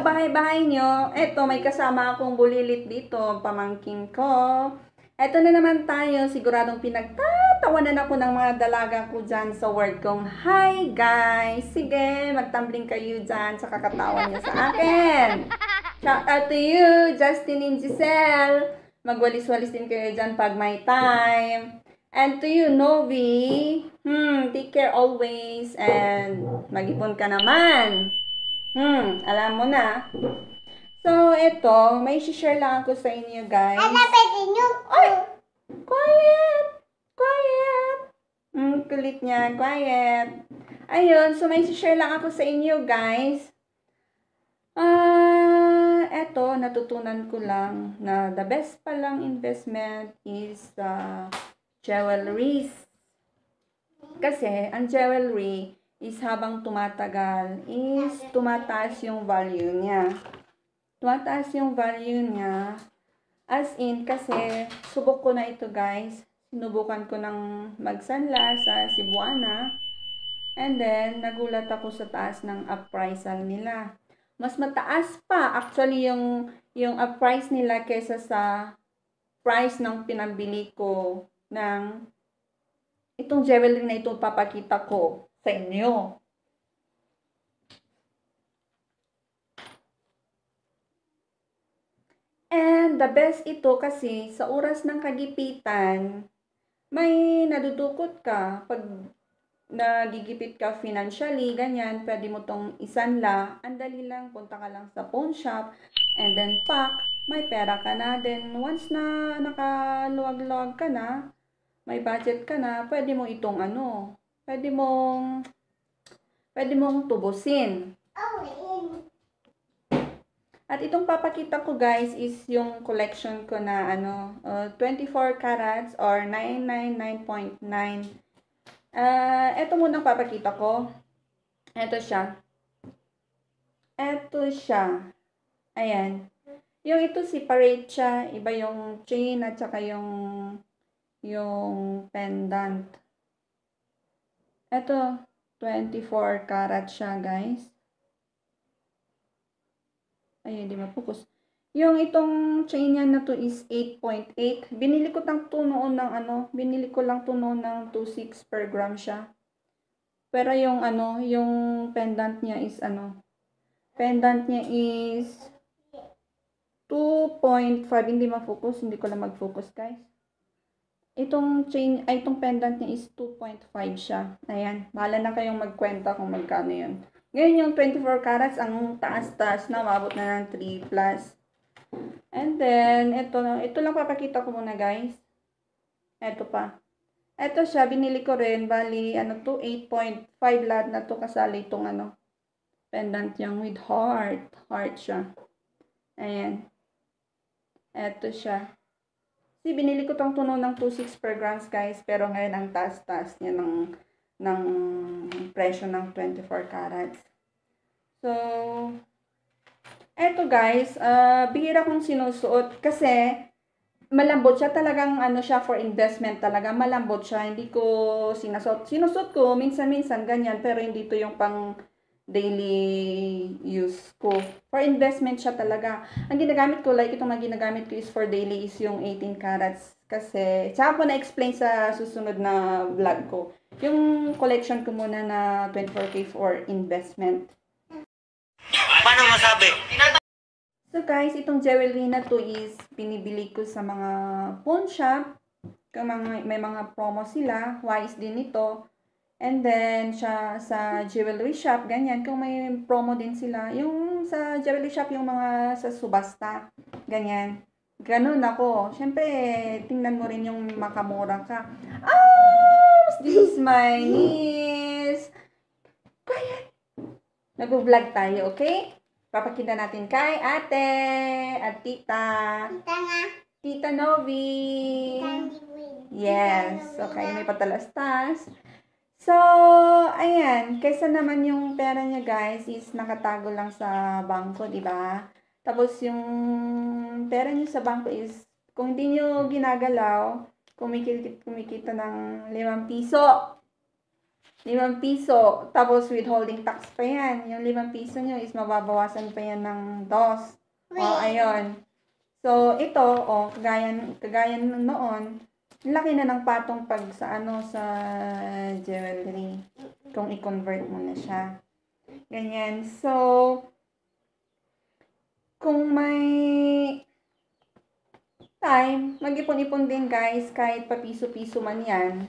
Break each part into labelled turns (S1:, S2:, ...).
S1: kabahay-bahay nyo, eto may kasama akong bulilit dito, pamangkin ko. Eto na naman tayo, siguradong pinagtatawanan ako ng mga dalaga ko dyan sa word kong, Hi guys! Sige, magtambling kayo dyan sa kakatawan nyo sa akin. Shout out to you, Justin and Giselle. Magwalis-walis din kayo dyan pag may time. And to you, Novi, hmm, take care always and mag-ipon ka naman. Hmm, alam mo na. So, ito, may share lang ako sa inyo, guys. Ano pwede nyo? Ay! Quiet! Quiet! Hmm, kulit niya. Quiet. Ayun, so may share lang ako sa inyo, guys. Ah, uh, eto, natutunan ko lang na the best palang investment is uh, jewelries. Kasi, ang jewelry, is habang tumatagal, is tumataas yung value niya. Tumataas yung value niya. As in, kasi subok ko na ito guys. Sinubukan ko ng magsanla sa Cebuana. And then, nagulat ako sa taas ng appraisal nila. Mas mataas pa actually yung, yung appraise nila kaysa sa price ng pinambili ko ng itong jewelry na ito papakita ko sa inyo. And the best ito kasi sa oras ng kagipitan, may nadudukot ka pag nagigipit ka financially, ganyan, pwede mo tong isanla, ang dali lang, punta ka lang sa pawn shop, and then pack, may pera ka na, then once na nakaluwag-luwag ka na, may budget ka na, pwede mo itong ano, pwede mong pwede mong tubusin. At itong papakita ko guys is yung collection ko na ano uh, 24 carats or 999.9. Ah, Uh, ito muna papakita ko. Ito siya. Ito siya. Ayan. Yung ito separate siya, iba yung chain at saka yung yung pendant. Ito, 24 karat siya, guys. Ayun, di mapokus. Yung itong chain niya na to is 8.8. Binili ko lang to noon ng ano, binili ko lang to noon ng 2.6 per gram siya. Pero yung ano, yung pendant niya is ano, pendant niya is 2.5. Hindi ma hindi ko lang mag-focus, guys. Itong chain, ay itong pendant niya is 2.5 siya. Ayan, bahala na kayong magkwenta kung magkano yun. Ngayon yung 24 carats, ang taas-taas na, mabot na ng 3 plus. And then, ito, ito lang papakita ko muna guys. Ito pa. Ito siya, binili ko rin, bali, ano to, 8.5 lahat na to kasali itong ano, pendant yung with heart. Heart siya. Ayan. Ito siya. Si binili ko tong tuno ng 26 per grams guys. Pero ngayon ang taas-taas niya ng, ng presyo ng 24 carats. So, eto guys. Uh, bihira kong sinusuot kasi malambot siya talagang ano siya for investment talaga. Malambot siya. Hindi ko sinasuot. Sinusot ko minsan-minsan ganyan. Pero hindi to yung pang daily use ko. For investment siya talaga. Ang ginagamit ko, like itong mga ginagamit ko is for daily is yung 18 carats. Kasi, tsaka ko na-explain sa susunod na vlog ko. Yung collection ko muna na 24K for investment. Paano masabi? So guys, itong jewelry na to is binibili ko sa mga pawn shop. Kung may mga promo sila. Wise din ito. And then, siya sa jewelry shop, ganyan. Kung may promo din sila, yung sa jewelry shop, yung mga sa subasta, ganyan. Ganun ako. Siyempre, tingnan mo rin yung makamura ka. Ah! This is my niece! Quiet! Nag-vlog tayo, okay? Papakita natin kay ate at tita. Tita nga. Tita Novi. Tita Yes. Okay, may patalastas. So, ayan, kaysa naman yung pera niya guys is nakatago lang sa bangko, di ba? Tapos yung pera niyo sa bangko is kung hindi niyo ginagalaw, kumikita, kumikita ng 5 piso. 5 piso. Tapos withholding tax pa yan. Yung 5 piso niyo is mababawasan pa yan ng dos. O, ayun. So, ito, o, kagaya, kagaya noon, Laki na ng patong pag sa ano sa jewelry. Kung i-convert mo na siya. Ganyan. So, kung may time, mag-ipon-ipon din guys, kahit papiso-piso man yan.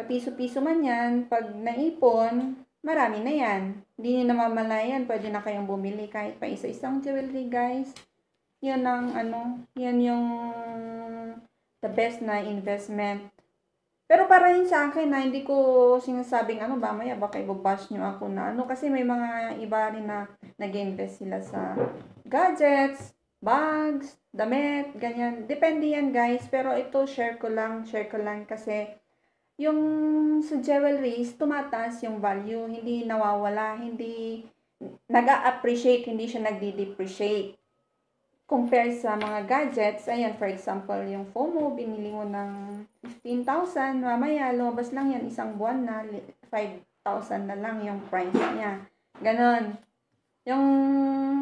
S1: Papiso-piso man yan, pag naipon, marami na yan. Hindi nyo namamalayan, pwede na kayong bumili kahit pa isa-isang jewelry guys. Yan ang ano, yan yung the best na investment. Pero para rin sa akin na hindi ko sinasabing ano ba, maya baka ibabash nyo ako na ano. Kasi may mga iba rin na nag-invest sila sa gadgets, bags, damit, ganyan. Depende yan guys. Pero ito share ko lang, share ko lang kasi yung sa jewelry tumataas yung value. Hindi nawawala, hindi nag appreciate hindi siya nagdi-depreciate compare sa mga gadgets, ayan, for example, yung FOMO, binili mo ng 15,000, mamaya, lumabas lang yan, isang buwan na, 5,000 na lang yung price niya. Ganon. Yung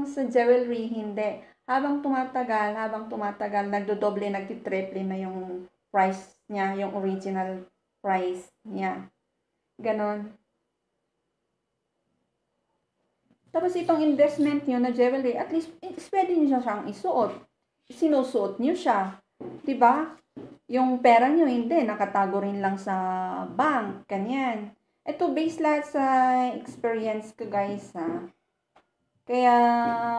S1: sa jewelry, hindi. Habang tumatagal, habang tumatagal, nagdodoble, nagtitriple na yung price niya, yung original price niya. Ganon. Tapos itong investment niyo na jewelry, at least eh, pwede niyo siya siyang isuot. Sinusuot nyo siya. ba? Diba? Yung pera niyo hindi. Nakatago rin lang sa bank. Kanyan. Ito, based lahat sa experience ko, guys, ha. Kaya,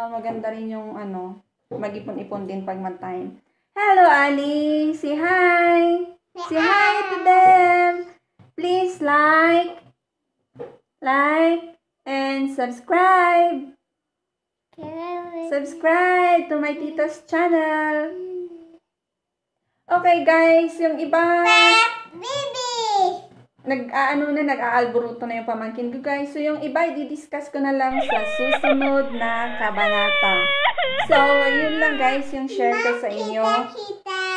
S1: maganda rin yung, ano, mag-ipon-ipon din pag mag-time. Hello, Ali! Si hi! Si hi to them! Please like, like, and subscribe. Subscribe to my tita's channel. Okay guys, yung iba nag-aano na, nag-aalboruto na yung pamangkin ko guys. So yung iba, i-discuss ko na lang sa susunod na kabanata. So, yun lang guys, yung share ko sa inyo. Kita,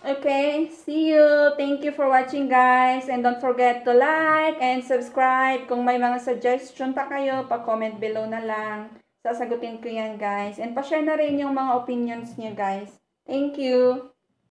S1: Okay, see you. Thank you for watching guys. And don't forget to like and subscribe. Kung may mga suggestion pa kayo, pa-comment below na lang. Sasagutin ko yan guys. And pa-share na rin yung mga opinions niyo guys. Thank you.